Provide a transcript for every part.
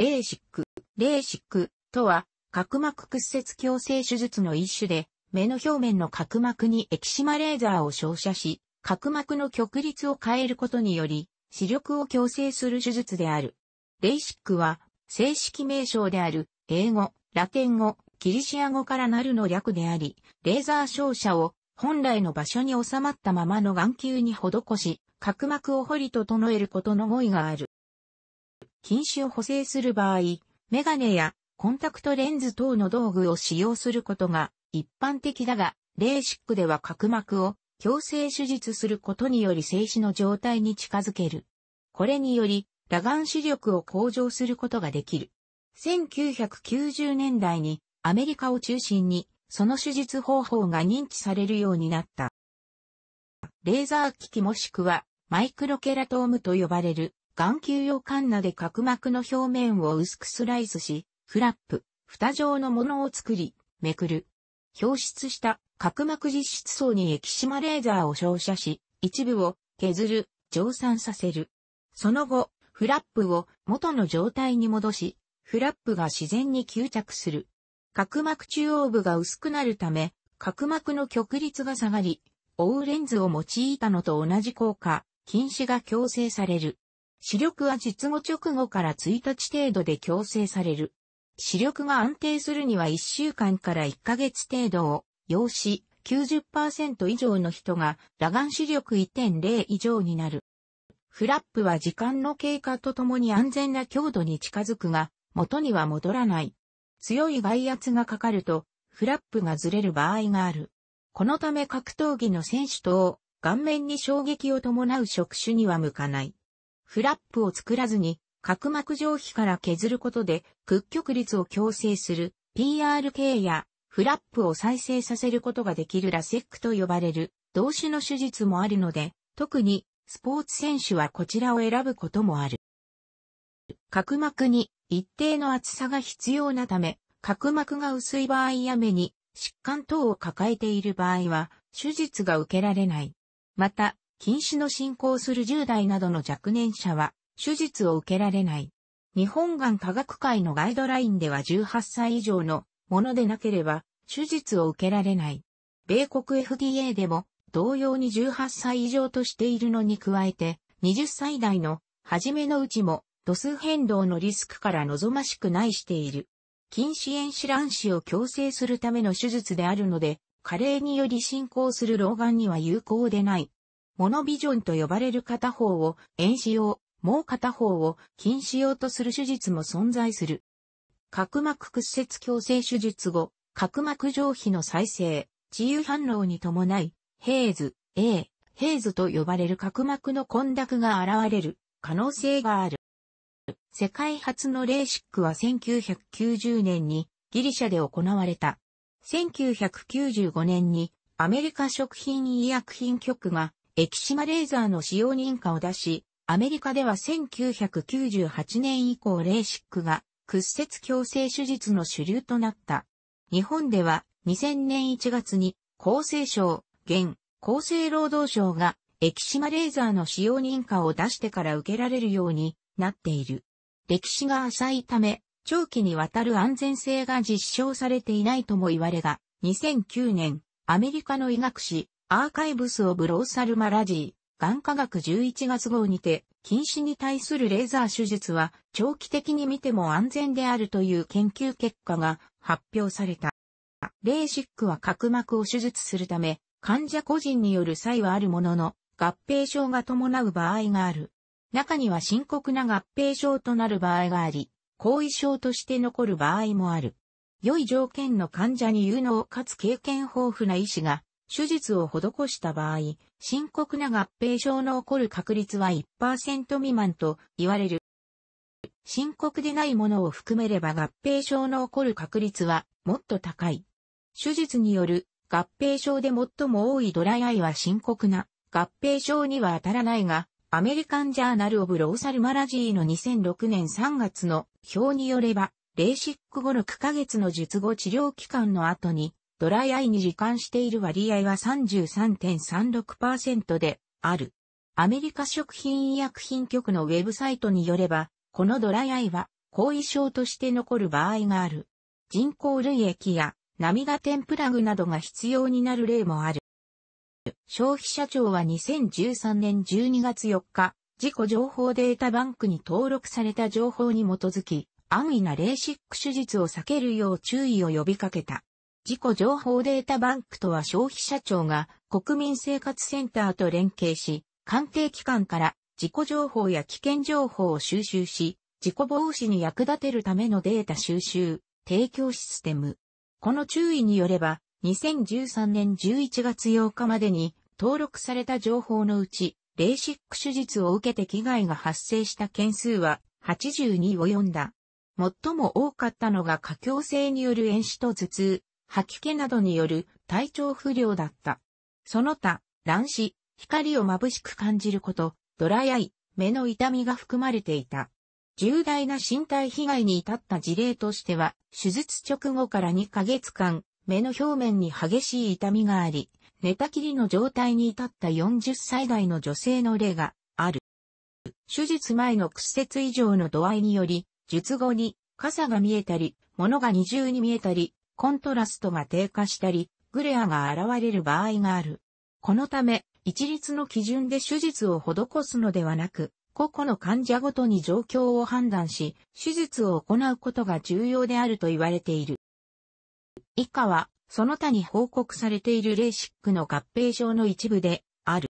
レーシック、レーシックとは、角膜屈折矯正手術の一種で、目の表面の角膜に液シマレーザーを照射し、角膜の曲率を変えることにより、視力を矯正する手術である。レーシックは、正式名称である、英語、ラテン語、ギリシア語からなるの略であり、レーザー照射を本来の場所に収まったままの眼球に施し、角膜を掘り整えることの語彙がある。禁止を補正する場合、メガネやコンタクトレンズ等の道具を使用することが一般的だが、レーシックでは角膜を強制手術することにより静止の状態に近づける。これにより、裸眼視力を向上することができる。1990年代にアメリカを中心にその手術方法が認知されるようになった。レーザー機器もしくはマイクロケラトームと呼ばれる眼球用カンナで角膜の表面を薄くスライスし、フラップ、蓋状のものを作り、めくる。表出した角膜実質層に液島レーザーを照射し、一部を削る、蒸散させる。その後、フラップを元の状態に戻し、フラップが自然に吸着する。角膜中央部が薄くなるため、角膜の極率が下がり、オうレンズを用いたのと同じ効果、禁止が強制される。視力は実後直後から1日程度で強制される。視力が安定するには1週間から1ヶ月程度を要し、90%以上の人が裸眼視力1.0以上になる。フラップは時間の経過とともに安全な強度に近づくが、元には戻らない。強い外圧がかかると、フラップがずれる場合がある。このため格闘技の選手等、顔面に衝撃を伴う触手には向かない。フラップを作らずに、角膜上皮から削ることで屈曲率を強制する PRK やフラップを再生させることができるラセックと呼ばれる同種の手術もあるので、特にスポーツ選手はこちらを選ぶこともある。角膜に一定の厚さが必要なため、角膜が薄い場合や目に疾患等を抱えている場合は手術が受けられない。また、禁止の進行する10代などの若年者は、手術を受けられない。日本眼科学会のガイドラインでは18歳以上のものでなければ、手術を受けられない。米国 FDA でも、同様に18歳以上としているのに加えて、20歳代の初めのうちも度数変動のリスクから望ましくないしている。禁止炎視乱死を強制するための手術であるので、加齢により進行する老眼には有効でない。モノビジョンと呼ばれる片方を遠視用、もう片方を近視用とする手術も存在する。角膜屈折矯正手術後、角膜上皮の再生、治癒反応に伴い、ヘイズ、A、ヘイズと呼ばれる角膜の混濁が現れる可能性がある。世界初のレーシックは1990年にギリシャで行われた。1995年にアメリカ食品医薬品局が液島レーザーの使用認可を出し、アメリカでは1998年以降レーシックが屈折矯正手術の主流となった。日本では2000年1月に厚生省、現、厚生労働省が液島レーザーの使用認可を出してから受けられるようになっている。歴史が浅いため、長期にわたる安全性が実証されていないとも言われが、2009年、アメリカの医学誌、アーカイブスオブローサルマラジー、眼科学11月号にて、近視に対するレーザー手術は長期的に見ても安全であるという研究結果が発表された。レーシックは角膜を手術するため、患者個人による際はあるものの、合併症が伴う場合がある。中には深刻な合併症となる場合があり、後遺症として残る場合もある。良い条件の患者に有能かつ経験豊富な医師が手術を施した場合、深刻な合併症の起こる確率は1%未満と言われる。深刻でないものを含めれば合併症の起こる確率はもっと高い。手術による合併症で最も多いドライアイは深刻な合併症には当たらないが、アメリカンジャーナルオブローサルマラジーの2006年3月の表によれば、レーシック後の9ヶ月の術後治療期間の後にドライアイに時間している割合は33.36%である。アメリカ食品医薬品局のウェブサイトによれば、このドライアイは後遺症として残る場合がある。人工類液や涙点プラグなどが必要になる例もある。消費者庁は2013年12月4日、事故情報データバンクに登録された情報に基づき、安易なレーシック手術を避けるよう注意を呼びかけた。事故情報データバンクとは消費者庁が国民生活センターと連携し、関係機関から事故情報や危険情報を収集し、事故防止に役立てるためのデータ収集、提供システム。この注意によれば、2013年11月8日までに登録された情報のうち、レーシック手術を受けて危害が発生した件数は82を読んだ。最も多かったのが過強性による炎死と頭痛、吐き気などによる体調不良だった。その他、乱視、光を眩しく感じること、ドライアイ、目の痛みが含まれていた。重大な身体被害に至った事例としては、手術直後から2ヶ月間、目の表面に激しい痛みがあり、寝たきりの状態に至った40歳代の女性の例がある。手術前の屈折以上の度合いにより、術後に傘が見えたり、物が二重に見えたり、コントラストが低下したり、グレアが現れる場合がある。このため、一律の基準で手術を施すのではなく、個々の患者ごとに状況を判断し、手術を行うことが重要であると言われている。以下は、その他に報告されているレーシックの合併症の一部である。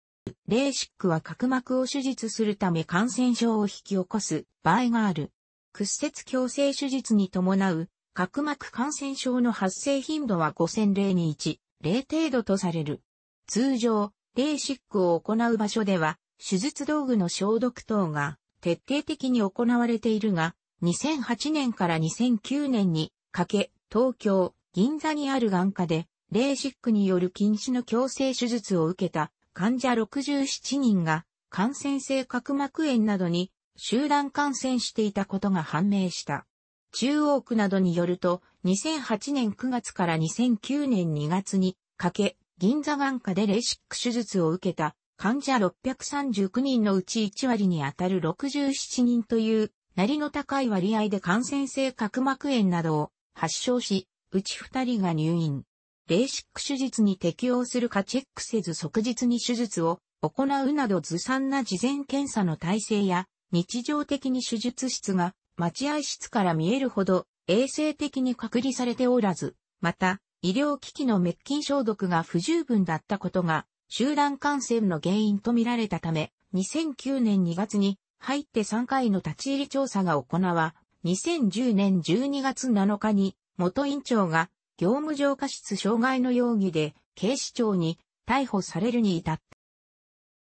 レーシックは角膜を手術するため感染症を引き起こす場合がある。屈折矯正手術に伴う角膜感染症の発生頻度は5000例に1、例程度とされる。通常、レーシックを行う場所では、手術道具の消毒等が徹底的に行われているが、2008年から2009年にかけ、東京、銀座にある眼科で、レーシックによる禁止の強制手術を受けた患者67人が感染性角膜炎などに集団感染していたことが判明した。中央区などによると、2008年9月から2009年2月にかけ、銀座眼科でレーシック手術を受けた患者639人のうち1割に当たる67人という、なりの高い割合で感染性角膜炎などを発症し、うち2人が入院。レーシック手術に適応するかチェックせず即日に手術を行うなどずさんな事前検査の体制や日常的に手術室が待合室から見えるほど衛生的に隔離されておらず、また、医療機器の滅菌消毒が不十分だったことが、集団感染の原因とみられたため、2009年2月に入って3回の立ち入り調査が行わ、2010年12月7日に元院長が業務上過失障害の容疑で警視庁に逮捕されるに至っ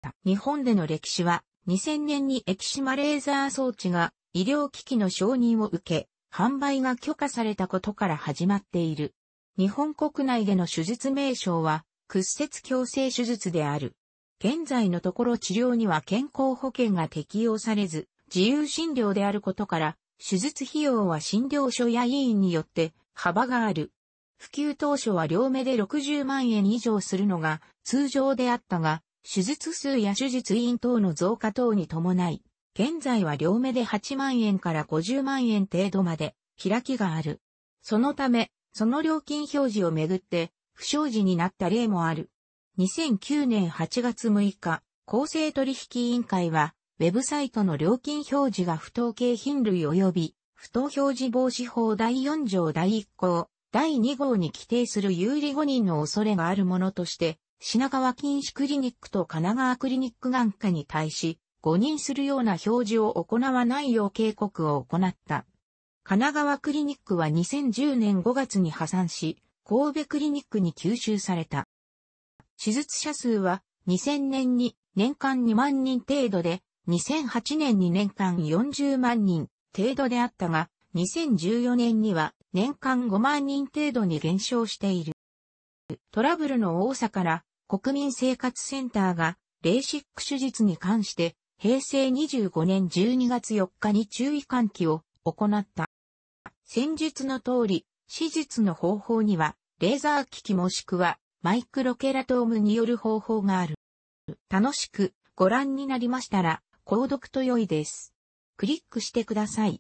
た。日本での歴史は2000年に液シマレーザー装置が医療機器の承認を受け、販売が許可されたことから始まっている。日本国内での手術名称は、屈折矯正手術である。現在のところ治療には健康保険が適用されず、自由診療であることから、手術費用は診療所や医院によって幅がある。普及当初は両目で60万円以上するのが通常であったが、手術数や手術員等の増加等に伴い、現在は両目で8万円から50万円程度まで開きがある。そのため、その料金表示をめぐって、不祥事になった例もある。2009年8月6日、公正取引委員会は、ウェブサイトの料金表示が不当景品類及び、不当表示防止法第4条第1項、第2号に規定する有利誤認の恐れがあるものとして、品川禁止クリニックと神奈川クリニック眼科に対し、誤認するような表示を行わないよう警告を行った。神奈川クリニックは2010年5月に破産し、神戸クリニックに吸収された。手術者数は2000年に年間2万人程度で、2008年に年間40万人程度であったが、2014年には年間5万人程度に減少している。トラブルの多さから国民生活センターがレーシック手術に関して平成25年12月4日に注意喚起を行った。戦術の通り、手術の方法には、レーザー機器もしくは、マイクロケラトームによる方法がある。楽しくご覧になりましたら、購読と良いです。クリックしてください。